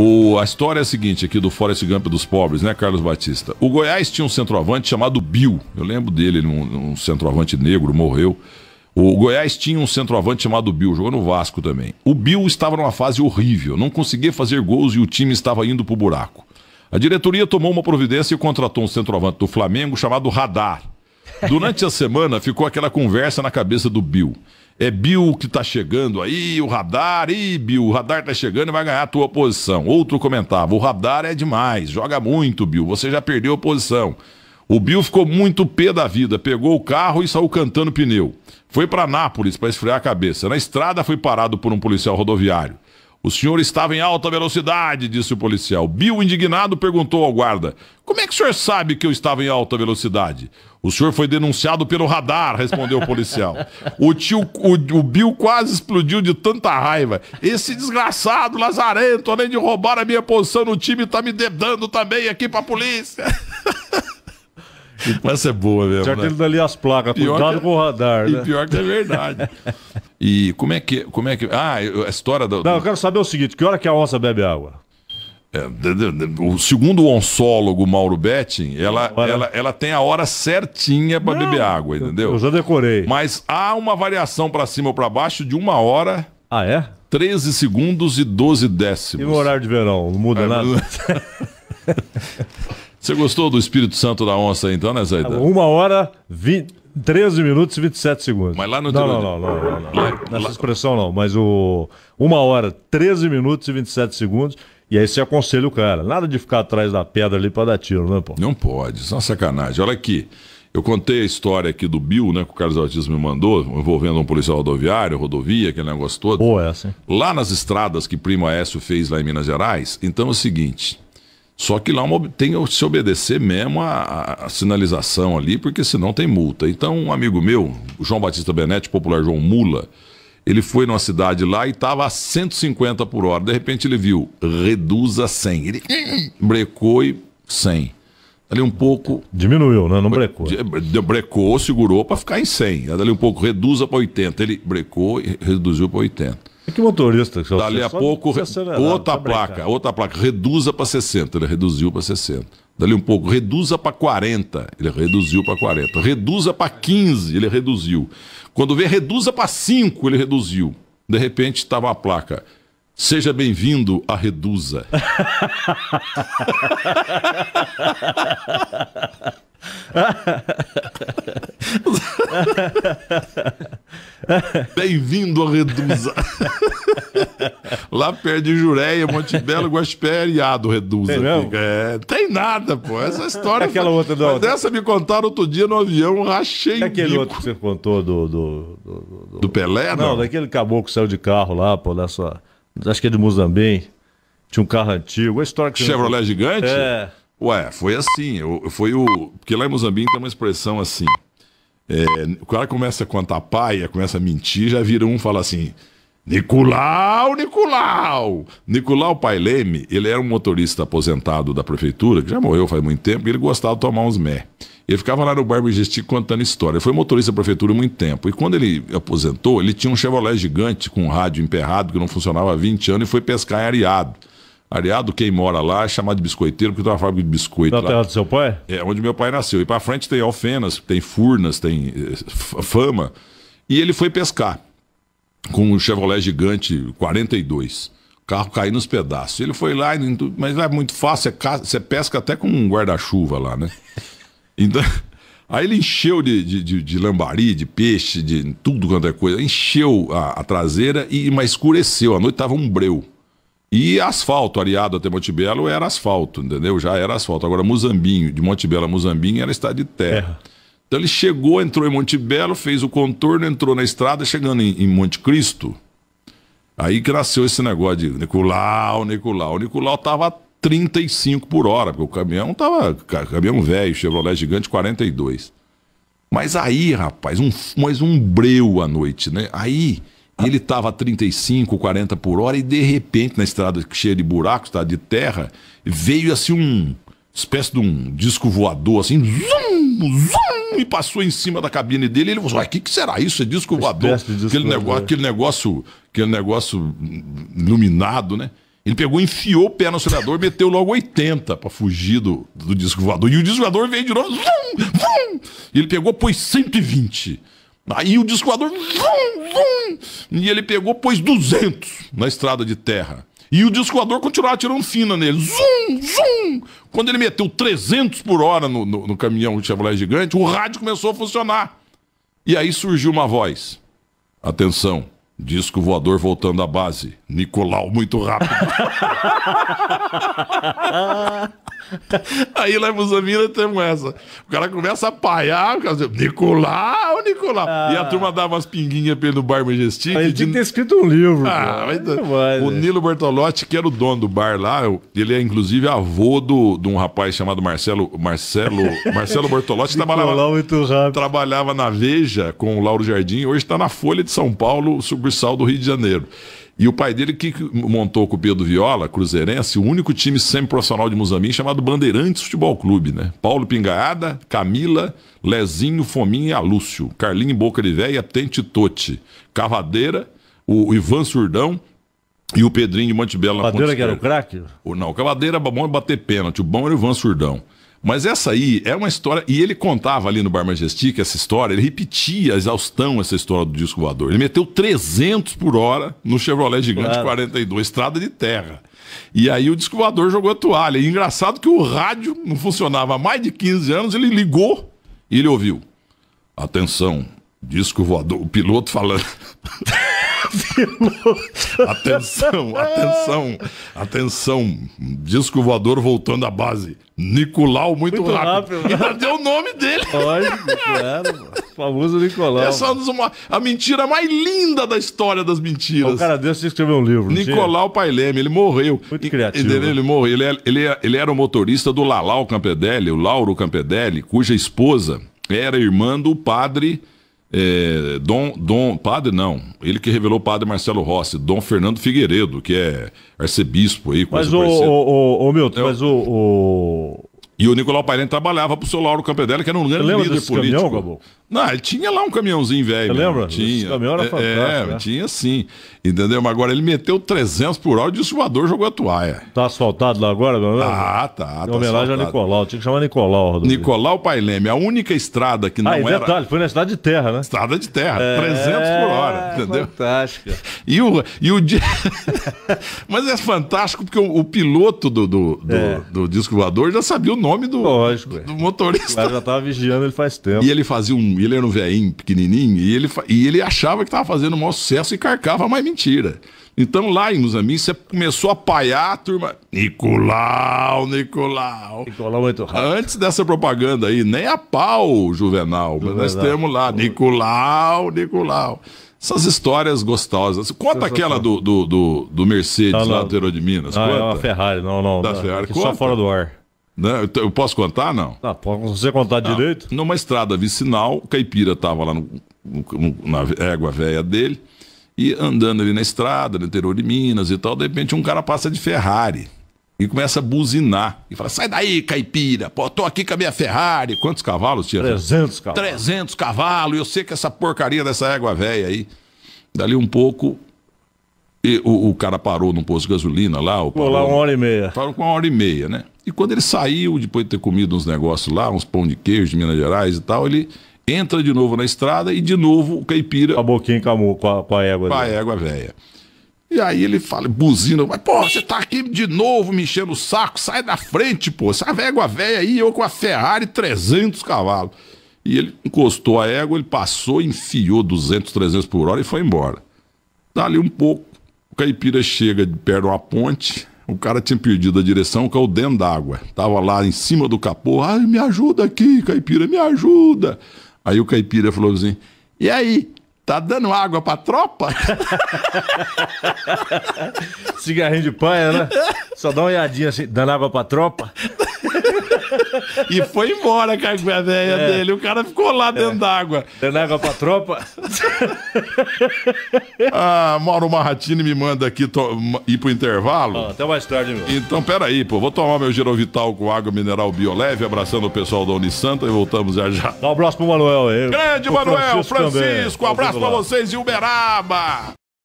O, a história é a seguinte aqui do Forest Gump dos pobres, né, Carlos Batista? O Goiás tinha um centroavante chamado Bill. Eu lembro dele, um, um centroavante negro, morreu. O Goiás tinha um centroavante chamado Bill, jogou no Vasco também. O Bill estava numa fase horrível, não conseguia fazer gols e o time estava indo pro buraco. A diretoria tomou uma providência e contratou um centroavante do Flamengo chamado Radar. Durante a semana ficou aquela conversa na cabeça do Bill. É Bill que tá chegando aí, o radar. Ih, Bill, o radar tá chegando e vai ganhar a tua posição. Outro comentava: o radar é demais, joga muito, Bill. Você já perdeu a posição. O Bill ficou muito pé da vida, pegou o carro e saiu cantando pneu. Foi para Nápoles para esfriar a cabeça. Na estrada foi parado por um policial rodoviário. O senhor estava em alta velocidade, disse o policial. Bill, indignado, perguntou ao guarda: Como é que o senhor sabe que eu estava em alta velocidade? O senhor foi denunciado pelo radar, respondeu o policial. o tio, o, o, Bill quase explodiu de tanta raiva. Esse desgraçado lazarento, além de roubar a minha posição no time, tá me dedando também aqui pra polícia. Essa é boa mesmo. Certo, né? ele dali as placas, pior cuidado que, com o radar. E né? pior que é verdade. e como é que. Como é que ah, a história da. Não, eu quero saber o seguinte: que hora que a onça bebe água? É, o segundo onsólogo Mauro Betting, ela, Olha. ela, ela tem a hora certinha para beber água, entendeu? Eu já decorei. Mas há uma variação para cima ou para baixo de uma hora. Ah, é? 13 segundos e 12 décimos. E o horário de verão? Não muda é, nada. Você gostou do Espírito Santo da Onça, então, né, Zaida? Uma hora, 20, 13 minutos e 27 segundos. Mas lá no não, não, não, não, não, não. Lá, Nessa lá... expressão não, mas o. Uma hora, 13 minutos e 27 segundos e aí você aconselha o cara. Nada de ficar atrás da pedra ali para dar tiro, né, pô? Não pode, isso é uma sacanagem. Olha aqui. Eu contei a história aqui do Bill, né, que o Carlos Batista me mandou, envolvendo um policial rodoviário, rodovia, aquele negócio todo. Boa essa. Hein? Lá nas estradas que Primo Aécio fez lá em Minas Gerais, então é o seguinte, só que lá é tem que se obedecer mesmo a, a, sinalização ali, porque senão tem multa. Então um amigo meu, o João Batista Benete, popular João Mula, ele foi numa cidade lá e estava a 150 por hora. De repente ele viu, reduza 100. Ele brecou e 100. Ali um pouco. Diminuiu, né? Não brecou. Eh, brecou, segurou para ficar em 100. Dali um pouco, reduza para 80. Ele brecou e reduziu para 80. É que motorista que Dali a pouco, outra placa, outra placa, reduza para 60. Ele reduziu para 60. Dali um pouco, reduza para 40, ele reduziu para 40. Reduza para 15, ele reduziu. Quando vê, reduza para 5, ele reduziu. De repente, estava a placa. Seja bem-vindo à Reduza. Bem-vindo à Reduza. Lá perto de Jureia, Montebello, Guaspé e Ado Redusa. Tem, não? É, tem nada, pô. Essa história. É aquela foi... outra do... Mas dessa me contaram outro dia no avião, rachei. É aquele bico. outro que você contou do. Do, do, do... do Pelé, não? Não, daquele caboclo que saiu de carro lá, pô, sua. Acho que é de Moçambique Tinha um carro antigo. A história que. Chevrolet não... gigante? É. Ué, foi assim. Foi o. Porque lá em Mozambique tem uma expressão assim. É, o cara começa a contar paia, começa a mentir, já vira um fala assim: Nicolau, Nicolau! Nicolau Paileme, ele era um motorista aposentado da prefeitura, que já morreu faz muito tempo, e ele gostava de tomar uns mé. Ele ficava lá no bar Gesti contando história. Ele foi motorista da prefeitura muito tempo. E quando ele aposentou, ele tinha um Chevrolet gigante com um rádio emperrado que não funcionava há 20 anos e foi pescar em Areado. Areado, quem mora lá, é chamado de biscoiteiro, porque tem uma fábrica de biscoito. Da lá. terra do seu pai? É, onde meu pai nasceu. E para frente tem Alfenas, tem Furnas, tem eh, Fama. E ele foi pescar com o Chevrolet Gigante 42. O carro caiu nos pedaços. Ele foi lá, mas é muito fácil, é você pesca até com um guarda-chuva lá, né? Então, aí ele encheu de, de, de, de, lambari, de peixe, de tudo quanto é coisa. Encheu a, a traseira e mas escureceu. A noite tava um breu. E asfalto, areado até Montebello era asfalto, entendeu? Já era asfalto. Agora, Muzambinho, de Montebello a Muzambinho era estado de terra. É. Então ele chegou, entrou em Monte Belo, fez o contorno, entrou na estrada, chegando em, em Monte Cristo. Aí que nasceu esse negócio de Nicolau, Nicolau. O Nicolau tava 35 por hora, porque o caminhão tava. Caminhão velho, Chevrolet gigante, 42. Mas aí, rapaz, um, mas um breu à noite, né? Aí ele tava 35, 40 por hora e de repente, na estrada cheia de buracos, tá, de terra, veio assim um. Espécie de um disco voador, assim, Zum! zum, e passou em cima da cabine dele. ele falou: o que, que será isso? É disco voador. Aquele negócio, aquele negócio, aquele negócio iluminado, né? Ele pegou, enfiou o pé no acelerador, meteu logo 80 para fugir do, do disco voador. E o disco voador veio de novo, zum, zum. E ele pegou, pôs 120. Aí o disco voador, zum, zum. E ele pegou, pôs 200 na estrada de terra. E o disco voador continuava tirando fina nele. Zum, zum! Quando ele meteu 300 por hora no, no, no caminhão Chevrolet gigante, o rádio começou a funcionar. E aí surgiu uma voz. Atenção, disco voador voltando à base. Nicolau, muito rápido. Aí lá em Muzamira temos essa. O cara começa a paiar, o cara diz Nicolau, Nicolau. Ah. E a ah. turma dava umas pinguinhas pelo bar Majestic. Aí tinha que ter escrito um livro. Ah, mas, é o é. Nilo Bertolotti, que era o dono do bar lá, ele é inclusive avô do, de um rapaz chamado Marcelo Marcelo Marcelo Bertolotti. trabalhava, muito rápido. trabalhava na Veja com o Lauro Jardim, hoje está na Folha de São Paulo, sucursal do Rio de Janeiro. E o pai dele que montou com o Pedro Viola, cruzeirense, o único time semiprofissional de Muzambique chamado Bandeirantes Futebol Clube, né? Paulo Pingaada, Camila, Lezinho, Fominha e Alúcio, Carlinho Boca de Véia, Tente Tote, Cavadeira, o Ivan Surdão, e o Pedrinho de Montebello na Cavadeira que era o craque? Não, o Cavadeira bom é bater pênalti, o bom era o Ivan Surdão. Mas essa aí é uma história. E ele contava ali no Bar Majestic essa história, ele repetia exaustão essa história do disco voador. Ele meteu 300 por hora no Chevrolet Gigante claro. 42, estrada de terra. E aí o disco voador jogou a toalha. E engraçado que o rádio não funcionava há mais de 15 anos, ele ligou e ele ouviu. Atenção, disco voador, o piloto falando. piloto. Atenção, atenção, atenção. Disco voador voltando à base. Nicolau muito, muito rápido. rápido. Né? deu o nome dele. Lógico, claro. Famoso Nicolau. Essa é uma, a mentira mais linda da história das mentiras. O cara deu se que um livro. Nicolau Paileme, ele morreu. Muito e, criativo. Ele, ele morreu. Ele, é, ele, é, ele era o motorista do Lalau Campedelli, o Lauro Campedelli, cuja esposa era irmã do padre é, Dom, Dom, padre não, ele que revelou padre Marcelo Rossi, Dom Fernando Figueiredo, que é arcebispo aí. Mas o, o, o, o Milton, é, mas o, o, e o Nicolau Pairente trabalhava pro seu Lauro Campedella, que era um grande líder político. Caminhão, Gabo? Não, ele tinha lá um caminhãozinho velho. Né? Lembra? Tinha. Esse caminhão era fantástico. É, é, né? tinha sim. Entendeu? Mas agora ele meteu 300 por hora e o voador jogou a toalha. Tá asfaltado lá agora, meu amigo? Tá, tá, tá. Em homenagem tá a Nicolau. Tinha que chamar Nicolau. Rodrigo. Nicolau Paileme, a única estrada que não ah, e era... detalhe, foi na estrada de terra, né? Estrada de terra, é... 300 por hora, é entendeu? Fantástica. E o... E o... Mas é fantástico porque o, o piloto do, do, do, é. do disco voador já sabia o nome nome do, Lógico, do é. motorista. O cara já tava vigiando ele faz tempo. E ele fazia um. Ele era um veinho pequenininho e ele, e ele achava que tava fazendo o maior sucesso e carcava mais mentira. Então lá em Musamin, você começou a apaiar a turma. Nicolau, Nicolau. Nicolau muito rápido. Antes dessa propaganda aí, nem a pau, Juvenal. Juvenal. Mas nós temos lá, Nicolau, Nicolau. Essas histórias gostosas. Conta aquela do, do, do, do Mercedes não, não. lá do Aero de Minas. Não, conta. é uma Ferrari, não, não. Da Ferrari. Só fora do ar. Né? Eu posso contar, não? Tá, pode você contar ah, direito. Numa estrada vicinal, o caipira estava lá no, no, na égua velha dele, e andando ali na estrada, no interior de Minas e tal, de repente um cara passa de Ferrari e começa a buzinar. E fala: sai daí, caipira, pô, tô aqui com a minha Ferrari. Quantos cavalos tinha? 300 cavalos. 300 cavalos, e eu sei que essa porcaria dessa égua velha aí. Dali um pouco, e o, o, cara parou num posto de gasolina lá. Pô, lá uma hora e meia. Parou com uma hora e meia, né? E quando ele saiu, depois de ter comido uns negócios lá, uns pão de queijo de Minas Gerais e tal, ele entra de novo na estrada e de novo o caipira. Com a boquinha com a, com a, com a égua. Com a égua velha. E aí ele fala, buzina, mas pô, você tá aqui de novo me enchendo o saco, sai da frente, pô, essa égua velha aí, eu com a Ferrari 300 cavalos. E ele encostou a égua, ele passou, enfiou 200, 300 por hora e foi embora. Dali um pouco, o caipira chega de perto de uma ponte, o cara tinha perdido a direção, caiu é dentro d'água. Tava lá em cima do capô. Ai, me ajuda aqui, caipira, me ajuda. Aí o caipira falou assim: E aí? Tá dando água pra tropa? Cigarrinho de paia, né? Só dá uma olhadinha assim, dando água pra tropa? e foi embora com a ideia é. dele. O cara ficou lá dentro é. d'água. Dentro d'água pra tropa. ah, Mauro Marratini me manda aqui ir pro intervalo. Ah, até mais tarde, meu. Então, peraí, pô. Vou tomar meu vital com água mineral bioleve, abraçando o pessoal da Unisanta e voltamos já já. Dá um abraço pro Manuel aí. Grande o Manuel, Francisco, Francisco abraço pra vocês e Uberaba.